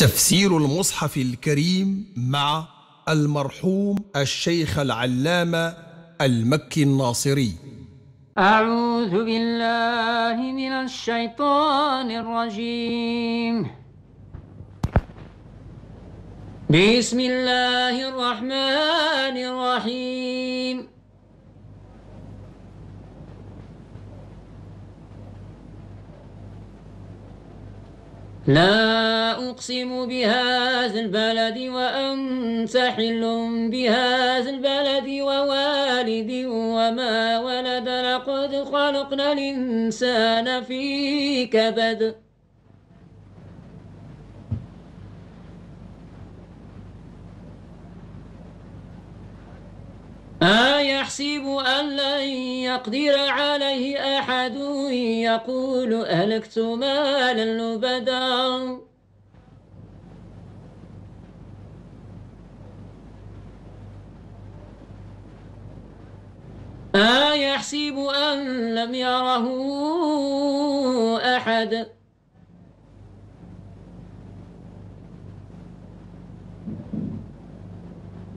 تفسير المصحف الكريم مع المرحوم الشيخ العلامة المكي الناصري أعوذ بالله من الشيطان الرجيم بسم الله الرحمن الرحيم لا أقسم بهذا البلد وأنت حل بهذا البلد ووالد وما ولد لقد خلقنا الإنسان في كبد أيحسب أن لن يقدر عليه أحد يقول أهلكت مالا لبدا أيحسب أن لم يره أحد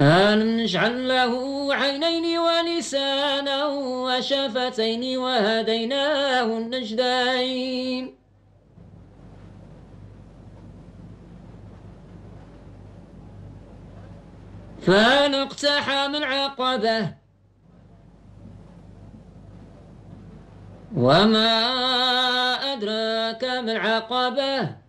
ألم نجعل له عينين ولسانا وشفتين وهديناه النجدين فنقتحم العقبة وما أدراك من عقبه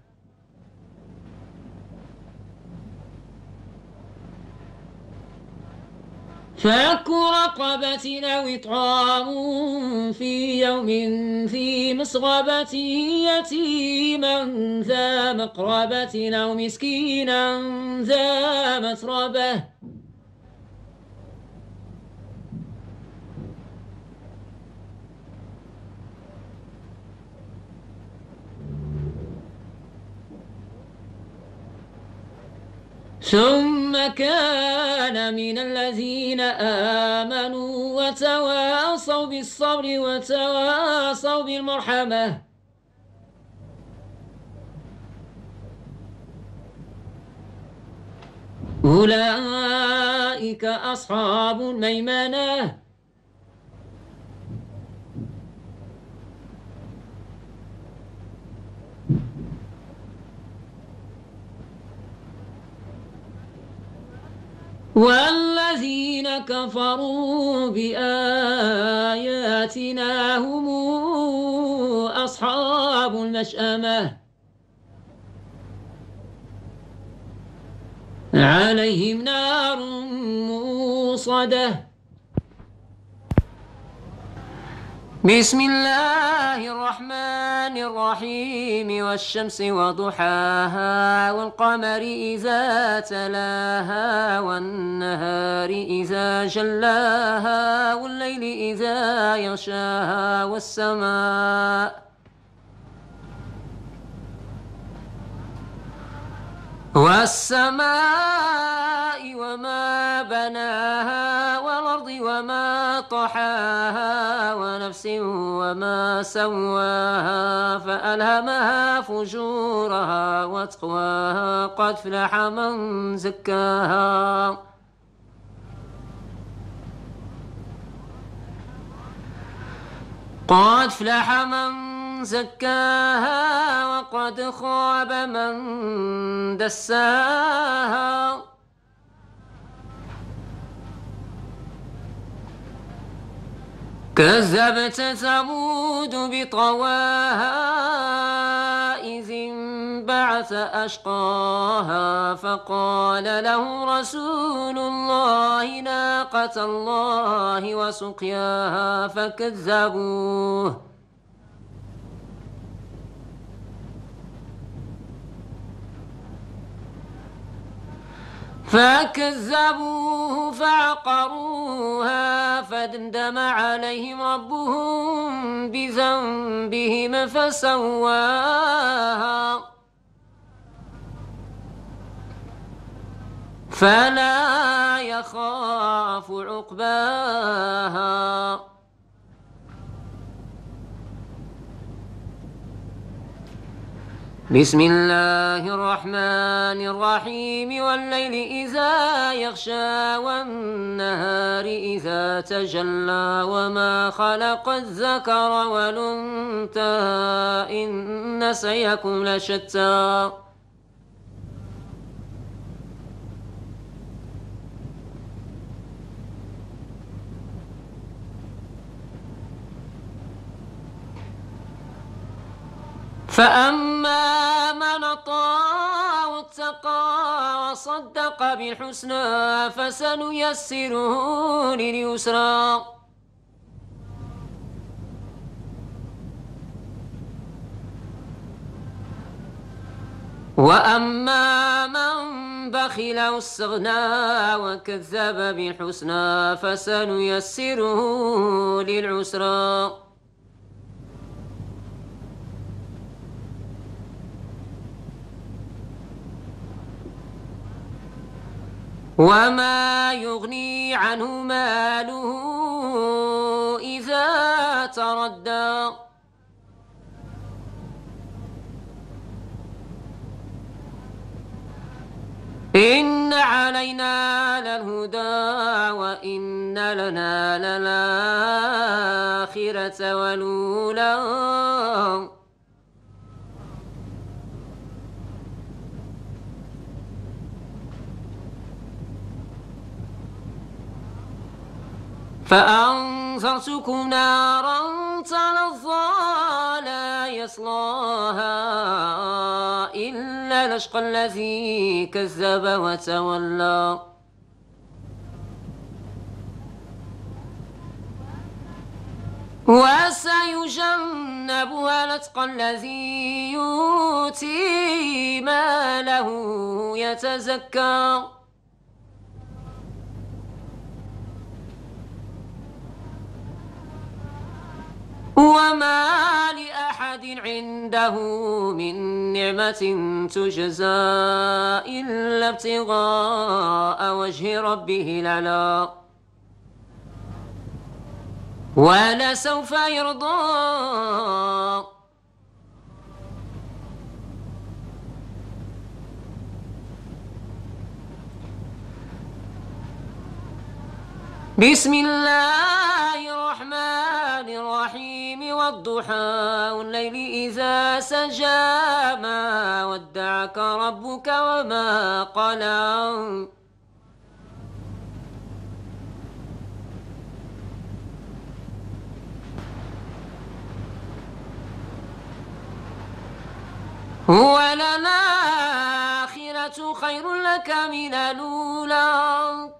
فك رقبة أو إطعام في يوم في مسغبة يتيما ذا مقربة أو مسكينا ذا مسربه ثم كان من الذين آمنوا وتواصوا بالصبر وتواصوا بالمرحمة أولئك أصحاب الميمنة والذين كفروا بآياتنا هم أصحاب المشأمة عليهم نار موصده بسم الله الرحمن الرحيم والشمس وضحاها والقمر إذا تلاها والنهار إذا جلاها والليل إذا يغشاها والسماء والسماء وما بناها والأرض وما طحاها ونفس وما سواها فألهمها فجورها وتقواها قد فلح من زكاها قد فلح من زكاها وقد خاب من دساها كذبت ثمود بطواها إذ انبعث أشقاها فقال له رسول الله ناقة الله وسقياها فكذبوه فكذبوه فعقروها فدمدم عليهم ربهم بذنبهم فسواها فلا يخاف عقباها بسم الله الرحمن الرحيم والليل إذا يغشى والنهار إذا تجلى وما خلق الذكر والأنثى إن سيكون لشتى فأما من طاع واتقى وصدق بالحسنى فسنيسره لليسرى وأما من بخل واستغنى وكذب بالحسنى فسنيسره للعسرى وما يغني عنه ماله إذا تردى إن علينا للهدى وإن لنا للآخرة ولولا فأنصرتكم نارا تلظى لا يصلاها إلا الأشقى الذي كذب وتولى وسيجنبها الأتقى الذي يؤتي ما له يتزكى وما لأحد عنده من نعمة تجزى إلا ابتغاء وجه ربه لَلَا ولسوف يرضى بسم الله الرحمن الرحيم والضحى والليل إذا سجى ما ودعك ربك وما قلى ولنا آخرة خير لك من الأولى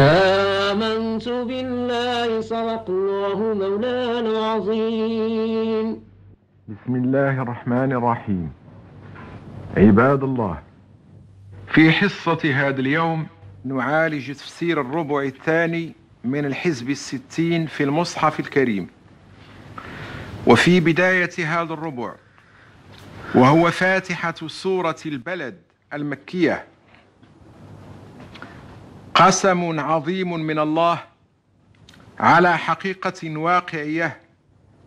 آمنت بالله صدق الله مولانا العظيم بسم الله الرحمن الرحيم عباد الله في حصة هذا اليوم نعالج تفسير الربع الثاني من الحزب الستين في المصحف الكريم وفي بداية هذا الربع وهو فاتحة سورة البلد المكية قسم عظيم من الله على حقيقة واقعية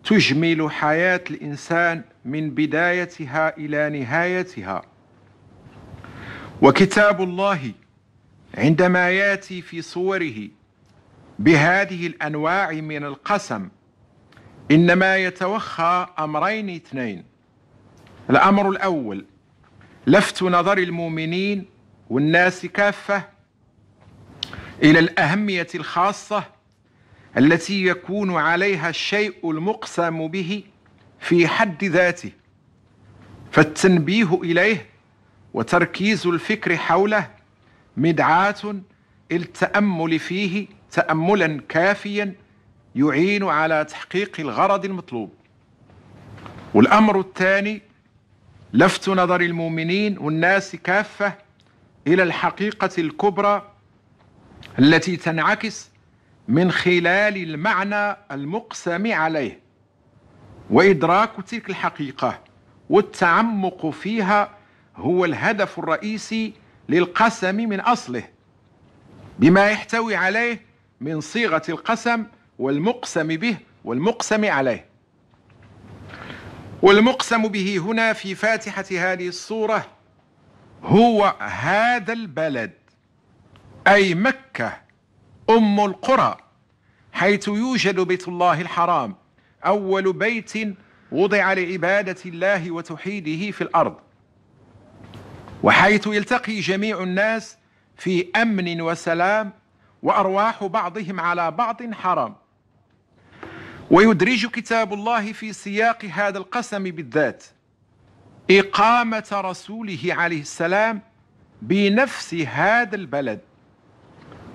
تجمل حياة الإنسان من بدايتها إلى نهايتها وكتاب الله عندما ياتي في صوره بهذه الأنواع من القسم إنما يتوخى أمرين اثنين الأمر الأول لفت نظر المؤمنين والناس كافة إلى الأهمية الخاصة التي يكون عليها الشيء المقسم به في حد ذاته فالتنبيه إليه وتركيز الفكر حوله مدعاة للتأمل فيه تأملا كافيا يعين على تحقيق الغرض المطلوب والأمر الثاني لفت نظر المؤمنين والناس كافة إلى الحقيقة الكبرى التي تنعكس من خلال المعنى المقسم عليه وإدراك تلك الحقيقة والتعمق فيها هو الهدف الرئيسي للقسم من أصله بما يحتوي عليه من صيغة القسم والمقسم به والمقسم عليه والمقسم به هنا في فاتحة هذه الصورة هو هذا البلد أي مكة أم القرى حيث يوجد بيت الله الحرام أول بيت وضع لعبادة الله وتوحيده في الأرض وحيث يلتقي جميع الناس في أمن وسلام وأرواح بعضهم على بعض حرام ويدرج كتاب الله في سياق هذا القسم بالذات إقامة رسوله عليه السلام بنفس هذا البلد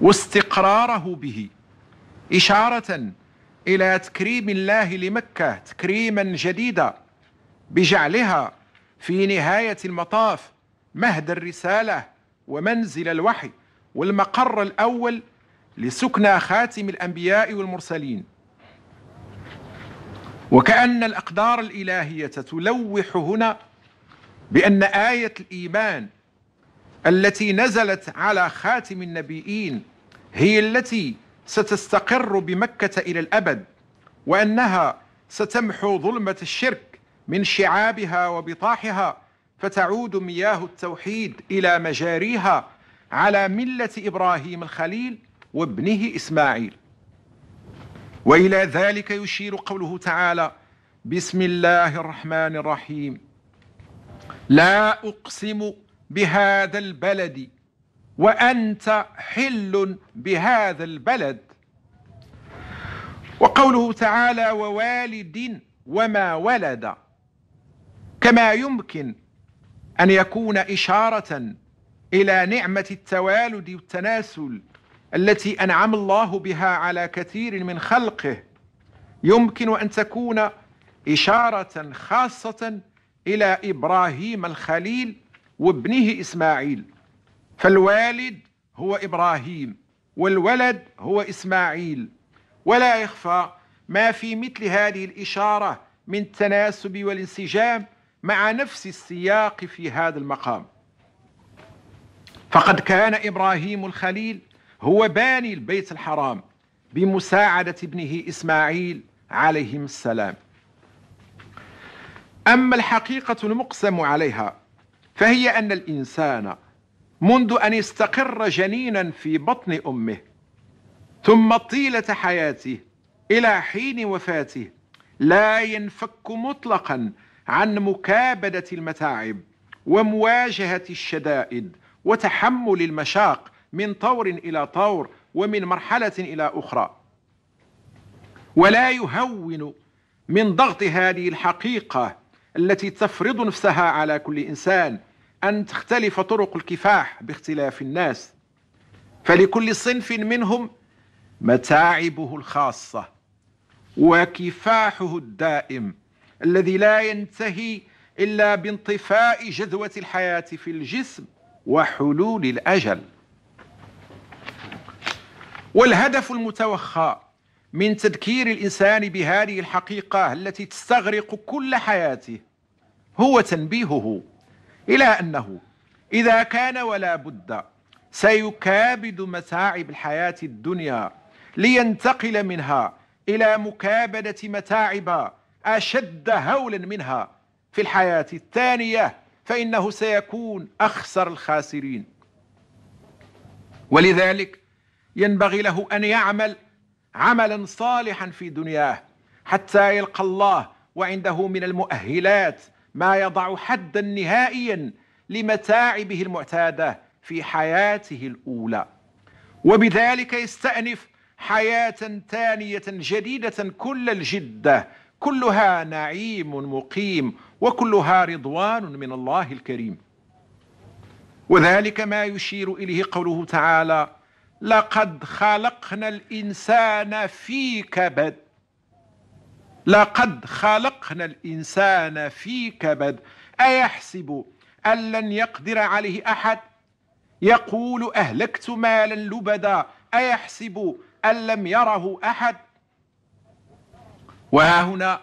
واستقراره به إشارة إلى تكريم الله لمكة تكريما جديدا بجعلها في نهاية المطاف مهد الرسالة ومنزل الوحي والمقر الأول لسكنى خاتم الأنبياء والمرسلين وكأن الأقدار الإلهية تلوح هنا بأن آية الإيمان التي نزلت على خاتم النبيين هي التي ستستقر بمكة إلى الأبد وأنها ستمحو ظلمة الشرك من شعابها وبطاحها فتعود مياه التوحيد إلى مجاريها على ملة إبراهيم الخليل وابنه إسماعيل وإلى ذلك يشير قوله تعالى بسم الله الرحمن الرحيم لا أقسم بهذا البلد وأنت حل بهذا البلد وقوله تعالى ووالد وما ولد كما يمكن أن يكون إشارة إلى نعمة التوالد والتناسل التي أنعم الله بها على كثير من خلقه يمكن أن تكون إشارة خاصة إلى إبراهيم الخليل وابنه إسماعيل فالوالد هو إبراهيم والولد هو إسماعيل ولا يخفى ما في مثل هذه الإشارة من التناسب والانسجام مع نفس السياق في هذا المقام فقد كان إبراهيم الخليل هو باني البيت الحرام بمساعدة ابنه إسماعيل عليهم السلام أما الحقيقة المقسم عليها فهي أن الإنسان منذ أن استقر جنينا في بطن أمه ثم طيلة حياته إلى حين وفاته لا ينفك مطلقا عن مكابدة المتاعب ومواجهة الشدائد وتحمل المشاق من طور إلى طور ومن مرحلة إلى أخرى ولا يهون من ضغط هذه الحقيقة التي تفرض نفسها على كل إنسان أن تختلف طرق الكفاح باختلاف الناس فلكل صنف منهم متاعبه الخاصة وكفاحه الدائم الذي لا ينتهي إلا بانطفاء جذوة الحياة في الجسم وحلول الأجل والهدف المتوخى من تذكير الإنسان بهذه الحقيقة التي تستغرق كل حياته هو تنبيهه إلى أنه إذا كان ولا بد سيكابد متاعب الحياة الدنيا لينتقل منها إلى مكابدة متاعب أشد هولا منها في الحياة الثانية فإنه سيكون أخسر الخاسرين ولذلك ينبغي له أن يعمل عملا صالحا في دنياه حتى يلقى الله وعنده من المؤهلات ما يضع حدا نهائيا لمتاعبه المعتادة في حياته الأولى وبذلك يستأنف حياة ثانية جديدة كل الجدة كلها نعيم مقيم وكلها رضوان من الله الكريم وذلك ما يشير إليه قوله تعالى لقد خلقنا الإنسان في كبد لقد خلقنا الإنسان في كبد أيحسب أن لن يقدر عليه أحد يقول أهلكت مالا لبدا أيحسب أن لم يره أحد وها هنا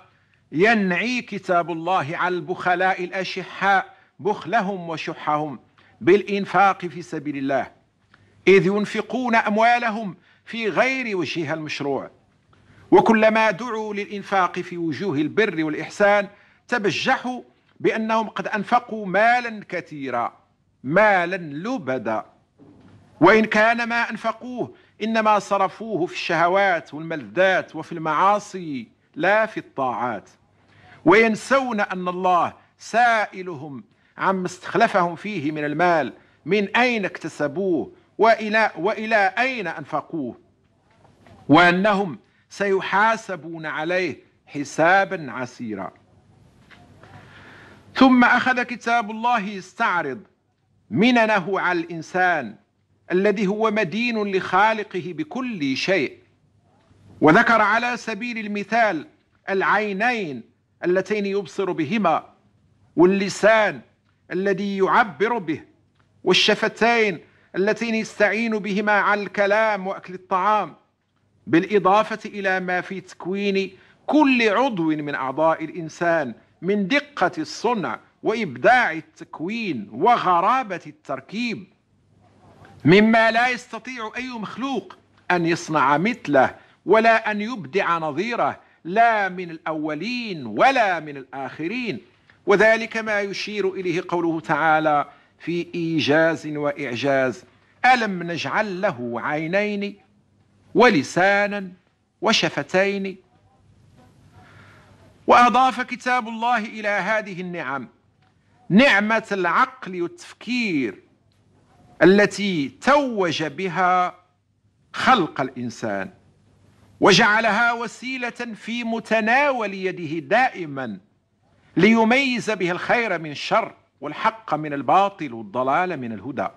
ينعي كتاب الله على البخلاء الأشحاء بخلهم وشحهم بالإنفاق في سبيل الله إذ ينفقون أموالهم في غير وجهها المشروع وكلما دعوا للإنفاق في وجوه البر والإحسان تبجحوا بأنهم قد أنفقوا مالا كثيرا مالا لبدا وإن كان ما أنفقوه إنما صرفوه في الشهوات والملذات وفي المعاصي لا في الطاعات وينسون أن الله سائلهم عما استخلفهم فيه من المال من أين اكتسبوه وإلى, وإلى أين أنفقوه وأنهم سيحاسبون عليه حسابا عسيرا ثم أخذ كتاب الله يستعرض مننه على الإنسان الذي هو مدين لخالقه بكل شيء وذكر على سبيل المثال العينين اللتين يبصر بهما واللسان الذي يعبر به والشفتين اللتين يستعين بهما على الكلام وأكل الطعام بالإضافة إلى ما في تكوين كل عضو من أعضاء الإنسان من دقة الصنع وإبداع التكوين وغرابة التركيب مما لا يستطيع أي مخلوق أن يصنع مثله ولا أن يبدع نظيره لا من الأولين ولا من الآخرين وذلك ما يشير إليه قوله تعالى في إيجاز وإعجاز ألم نجعل له عينين ولسانا وشفتين وأضاف كتاب الله إلى هذه النعم نعمة العقل والتفكير التي توج بها خلق الإنسان وجعلها وسيلة في متناول يده دائما ليميز به الخير من الشر والحق من الباطل والضلال من الهدى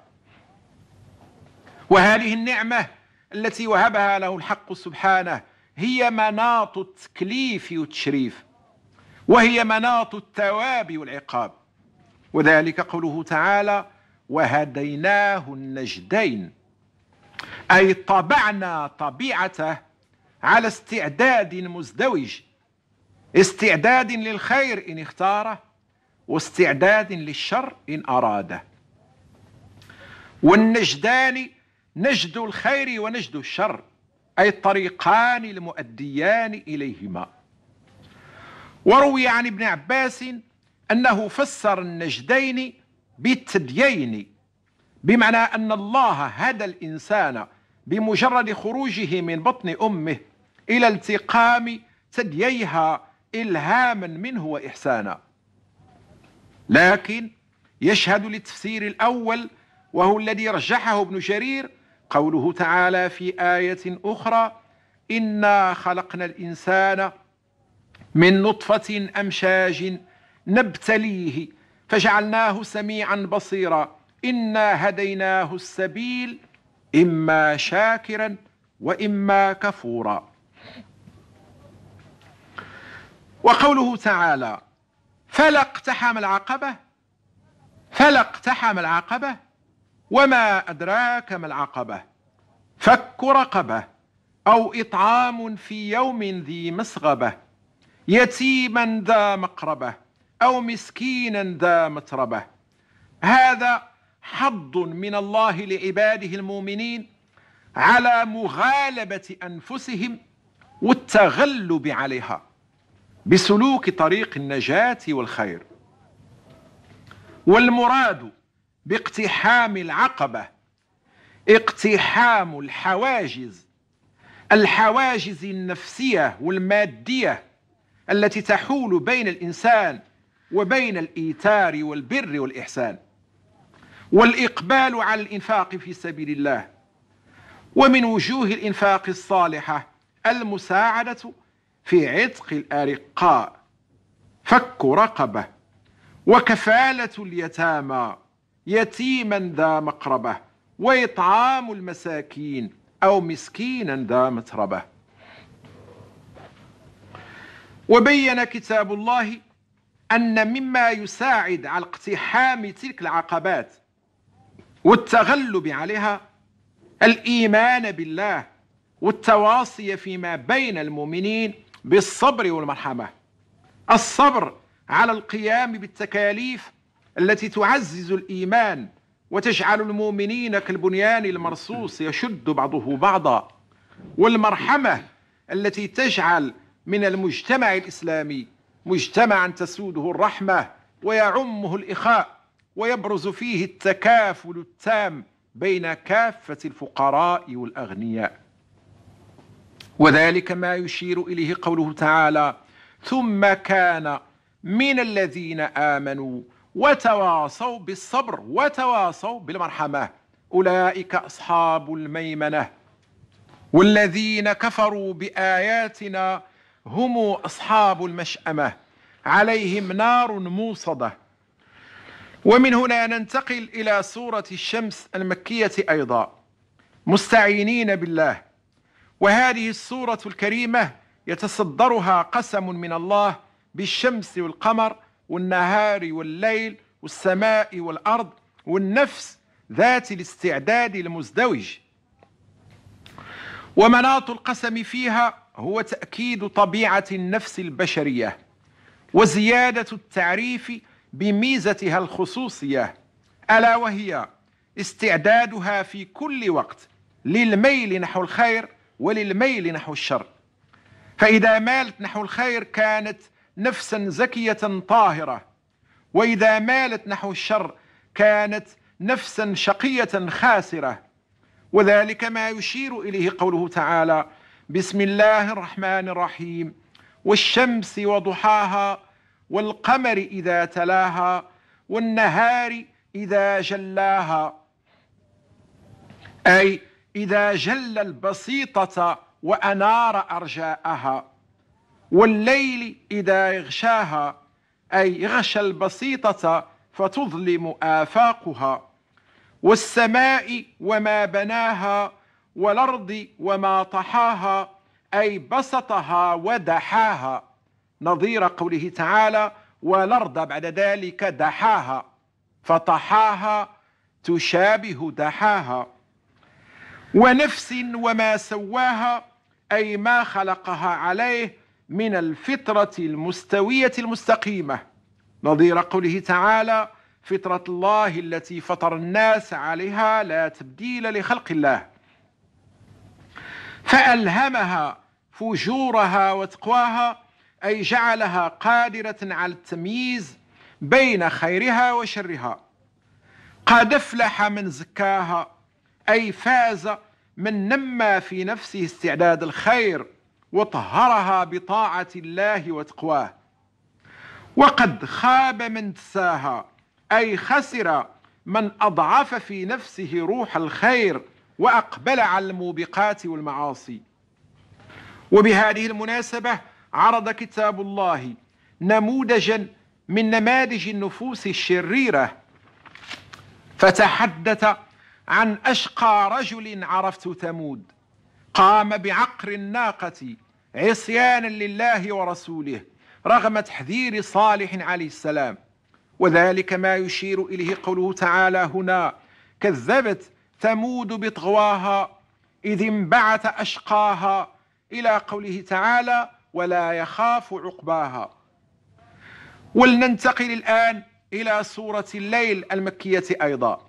وهذه النعمة التي وهبها له الحق سبحانه هي مناط التكليف والتشريف وهي مناط التواب والعقاب وذلك قوله تعالى وهديناه النجدين أي طبعنا طبيعته على استعداد مزدوج استعداد للخير إن اختاره واستعداد للشر إن أراده والنجدان نجد الخير ونجد الشر أي الطريقان المؤديان إليهما وروي عن ابن عباس أنه فسر النجدين بالثديين بمعنى أن الله هدى الإنسان بمجرد خروجه من بطن أمه إلى التقام ثدييها إلهاما منه وإحسانا لكن يشهد للتفسير الأول وهو الذي رجحه ابن جرير قوله تعالى في آية أخرى إنا خلقنا الإنسان من نطفة أمشاج نبتليه فجعلناه سميعا بصيرا إنا هديناه السبيل إما شاكرا وإما كفورا وقوله تعالى فلا اقتحم العقبة فلا اقتحم العقبة وما أدراك ما العقبة فك رقبة أو إطعام في يوم ذي مسغبة يتيما ذا مقربة أو مسكينا ذا متربة هذا حظ من الله لعباده المؤمنين على مغالبة أنفسهم والتغلب عليها بسلوك طريق النجاة والخير والمراد باقتحام العقبة اقتحام الحواجز الحواجز النفسية والمادية التي تحول بين الإنسان وبين الإيثار والبر والإحسان والإقبال على الإنفاق في سبيل الله ومن وجوه الإنفاق الصالحة المساعدة في عتق الأرقاء فك رقبة وكفالة اليتامى يتيما ذا مقربة وإطعام المساكين أو مسكينا ذا متربة وبين كتاب الله أن مما يساعد على اقتحام تلك العقبات والتغلب عليها الإيمان بالله والتواصي فيما بين المؤمنين بالصبر والمرحمة الصبر على القيام بالتكاليف التي تعزز الإيمان وتجعل المؤمنين كالبنيان المرصوص يشد بعضه بعضا والمرحمة التي تجعل من المجتمع الإسلامي مجتمعا تسوده الرحمة ويعمه الإخاء ويبرز فيه التكافل التام بين كافة الفقراء والأغنياء وذلك ما يشير إليه قوله تعالى ثم كان من الذين آمنوا وتواصوا بالصبر وتواصوا بالمرحمة أولئك أصحاب الميمنة والذين كفروا بآياتنا هم أصحاب المشأمة عليهم نار موصدة ومن هنا ننتقل إلى سورة الشمس المكية أيضا مستعينين بالله وهذه السورة الكريمة يتصدرها قسم من الله بالشمس والقمر والنهار والليل والسماء والأرض والنفس ذات الاستعداد المزدوج ومناط القسم فيها هو تأكيد طبيعة النفس البشرية وزيادة التعريف بميزتها الخصوصية ألا وهي استعدادها في كل وقت للميل نحو الخير وللميل نحو الشر فإذا مالت نحو الخير كانت نفسا زكية طاهرة وإذا مالت نحو الشر كانت نفسا شقية خاسرة وذلك ما يشير إليه قوله تعالى بسم الله الرحمن الرحيم والشمس وضحاها والقمر إذا تلاها والنهار إذا جلاها أي إذا جل البسيطة وأنار أرجاءها والليل إذا يغشاها أي يغشى البسيطة فتظلم آفاقها والسماء وما بناها والأرض وما طحاها أي بسطها ودحاها نظير قوله تعالى والأرض بعد ذلك دحاها فطحاها تشابه دحاها ونفس وما سواها أي ما خلقها عليه من الفطرة المستوية المستقيمة نظير قوله تعالى فطرة الله التي فطر الناس عليها لا تبديل لخلق الله فألهمها فجورها وتقواها أي جعلها قادرة على التمييز بين خيرها وشرها قد افلح من زكاها أي فاز من نمى في نفسه استعداد الخير وطهرها بطاعة الله وتقواه وقد خاب من تساها أي خسر من أضعف في نفسه روح الخير وأقبل على الموبقات والمعاصي وبهذه المناسبة عرض كتاب الله نموذجا من نماذج النفوس الشريرة فتحدث عن أشقى رجل عرفت ثمود قام بعقر الناقة عصيانا لله ورسوله رغم تحذير صالح عليه السلام وذلك ما يشير إليه قوله تعالى هنا كذبت ثمود بطغواها إذ انبعث أشقاها إلى قوله تعالى ولا يخاف عقباها ولننتقل الآن إلى سورة الليل المكية أيضا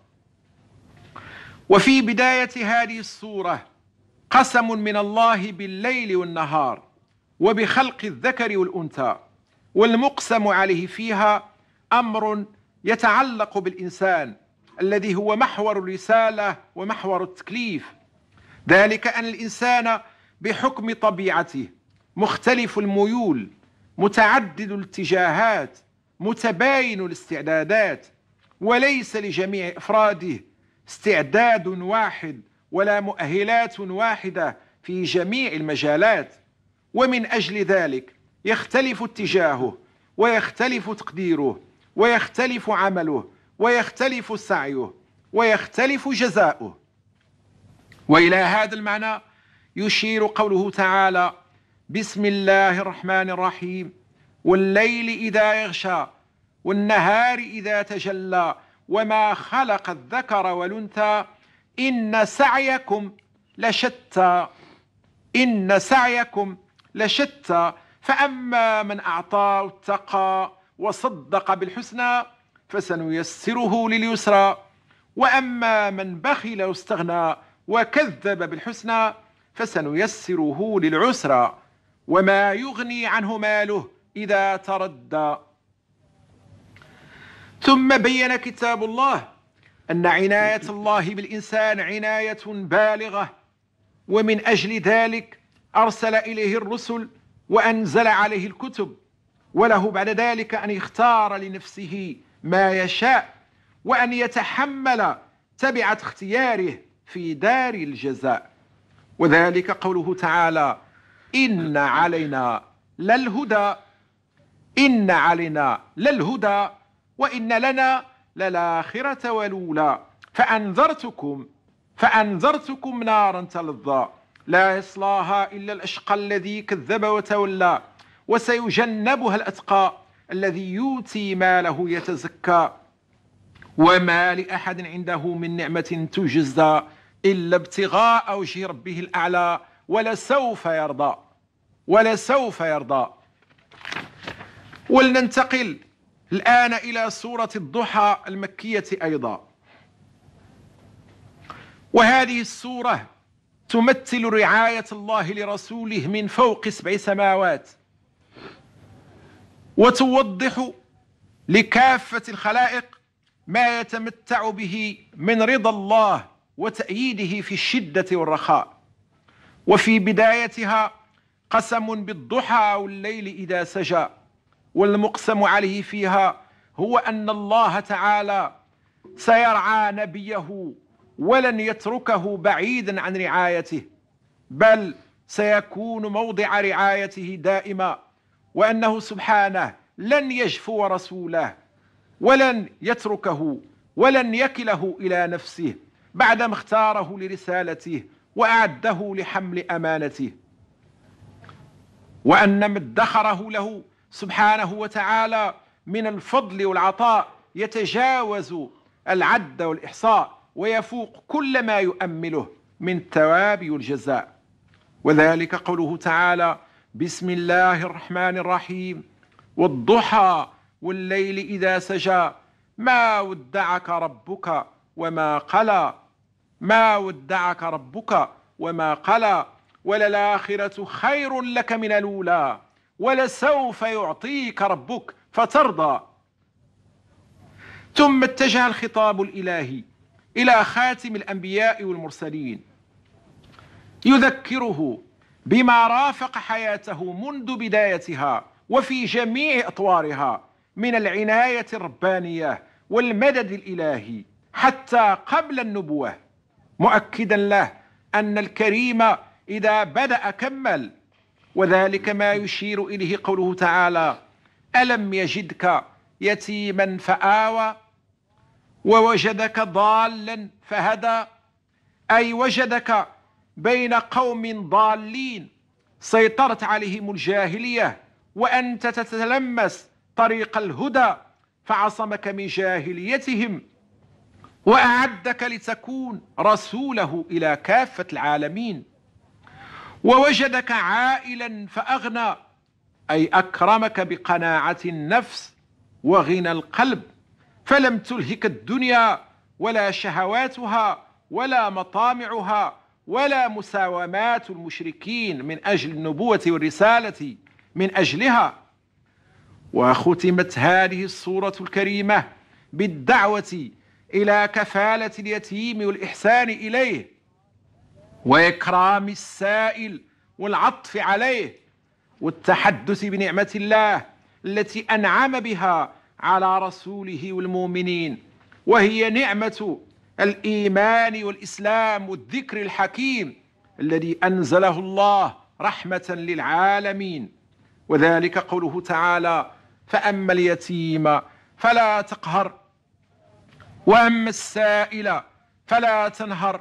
وفي بداية هذه السورة قسم من الله بالليل والنهار وبخلق الذكر والأنثى والمقسم عليه فيها أمر يتعلق بالإنسان الذي هو محور الرسالة ومحور التكليف ذلك أن الإنسان بحكم طبيعته مختلف الميول متعدد الاتجاهات متباين الاستعدادات وليس لجميع افراده استعداد واحد ولا مؤهلات واحدة في جميع المجالات ومن أجل ذلك يختلف اتجاهه ويختلف تقديره ويختلف عمله ويختلف سعيه ويختلف جزاؤه والى هذا المعنى يشير قوله تعالى بسم الله الرحمن الرحيم والليل اذا يغشى والنهار اذا تجلى وما خلق الذكر والانثى إن سعيكم لشتى إن سعيكم لشتى فأما من أعطى واتقى وصدق بالحسنى فسنيسره لليسرى وأما من بخل واستغنى وكذب بالحسنى فسنيسره للعسرى وما يغني عنه ماله إذا تردى ثم بين كتاب الله أن عناية الله بالإنسان عناية بالغة ومن أجل ذلك أرسل إليه الرسل وأنزل عليه الكتب وله بعد ذلك أن يختار لنفسه ما يشاء وأن يتحمل تبعة اختياره في دار الجزاء وذلك قوله تعالى إن علينا للهدى إن علينا للهدى وإن لنا للآخرة والأولى فأنذرتكم فأنذرتكم نارا تلظى لا يصلاها إلا الأشقى الذي كذب وتولى وسيجنبها الأتقى الذي يؤتي ماله يتزكى وما لأحد عنده من نعمة تجزى إلا ابتغاء وجه ربه الأعلى ولسوف يرضى ولسوف يرضى ولننتقل الآن إلى سورة الضحى المكية أيضا وهذه السورة تمثل رعاية الله لرسوله من فوق سبع سماوات وتوضح لكافة الخلائق ما يتمتع به من رضا الله وتأييده في الشدة والرخاء وفي بدايتها قسم بالضحى والليل إذا سجى والمقسم عليه فيها هو أن الله تعالى سيرعى نبيه ولن يتركه بعيدا عن رعايته بل سيكون موضع رعايته دائما وأنه سبحانه لن يجفو رسوله ولن يتركه ولن يكله إلى نفسه بعدما اختاره لرسالته وأعده لحمل أمانته وأن ما ادخره له سبحانه وتعالى من الفضل والعطاء يتجاوز العد والإحصاء ويفوق كل ما يؤمله من الثواب والجزاء وذلك قوله تعالى بسم الله الرحمن الرحيم والضحى والليل إذا سجى ما ودعك ربك وما قلى ما ودعك ربك وما قلى وللآخرة خير لك من الأولى ولسوف يعطيك ربك فترضى ثم اتجه الخطاب الإلهي إلى خاتم الأنبياء والمرسلين يذكره بما رافق حياته منذ بدايتها وفي جميع أطوارها من العناية الربانية والمدد الإلهي حتى قبل النبوة مؤكدا له أن الكريم إذا بدأ كمل وذلك ما يشير إليه قوله تعالى ألم يجدك يتيما فآوى ووجدك ضالا فهدى أي وجدك بين قوم ضالين سيطرت عليهم الجاهلية وأنت تتلمس طريق الهدى فعصمك من جاهليتهم وأعدك لتكون رسوله إلى كافة العالمين ووجدك عائلا فأغنى أي أكرمك بقناعة النفس وغنى القلب فلم تلهك الدنيا ولا شهواتها ولا مطامعها ولا مساومات المشركين من أجل النبوة والرسالة من أجلها وختمت هذه الصورة الكريمة بالدعوة إلى كفالة اليتيم والإحسان إليه واكرام السائل والعطف عليه والتحدث بنعمه الله التي انعم بها على رسوله والمؤمنين وهي نعمه الايمان والاسلام والذكر الحكيم الذي انزله الله رحمه للعالمين وذلك قوله تعالى فاما اليتيم فلا تقهر واما السائل فلا تنهر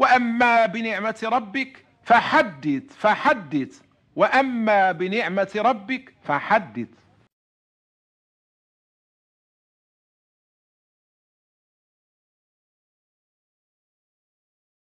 وأما بنعمة ربك فحدث فحدث وأما بنعمة ربك فحدث